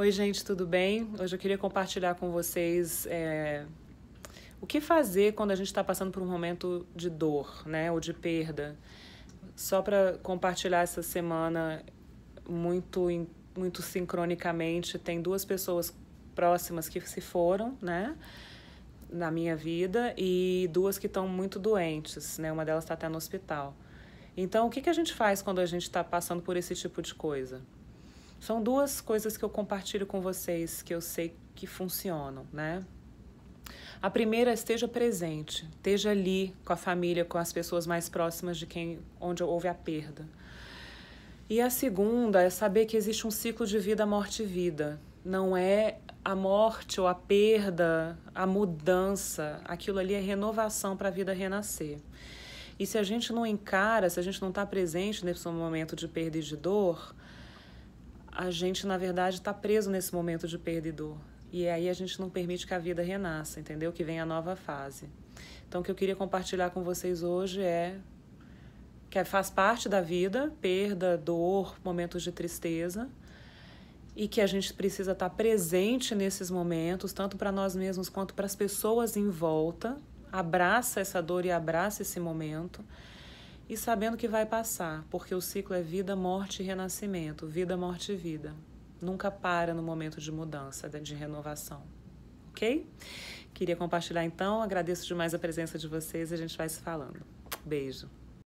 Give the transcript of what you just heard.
Oi, gente, tudo bem? Hoje eu queria compartilhar com vocês é, o que fazer quando a gente está passando por um momento de dor, né, ou de perda. Só para compartilhar essa semana, muito, muito sincronicamente, tem duas pessoas próximas que se foram, né, na minha vida, e duas que estão muito doentes, né, uma delas está até no hospital. Então, o que, que a gente faz quando a gente está passando por esse tipo de coisa? São duas coisas que eu compartilho com vocês que eu sei que funcionam, né? A primeira, esteja presente, esteja ali com a família, com as pessoas mais próximas de quem onde houve a perda. E a segunda é saber que existe um ciclo de vida, morte e vida. Não é a morte ou a perda, a mudança, aquilo ali é renovação para a vida renascer. E se a gente não encara, se a gente não está presente nesse momento de perda e de dor, a gente, na verdade, está preso nesse momento de perda e dor. E aí a gente não permite que a vida renasça, entendeu? Que venha a nova fase. Então, o que eu queria compartilhar com vocês hoje é que faz parte da vida, perda, dor, momentos de tristeza, e que a gente precisa estar tá presente nesses momentos, tanto para nós mesmos quanto para as pessoas em volta. Abraça essa dor e abraça esse momento e sabendo que vai passar, porque o ciclo é vida, morte e renascimento, vida, morte e vida. Nunca para no momento de mudança, de renovação. Ok? Queria compartilhar então, agradeço demais a presença de vocês e a gente vai se falando. Beijo.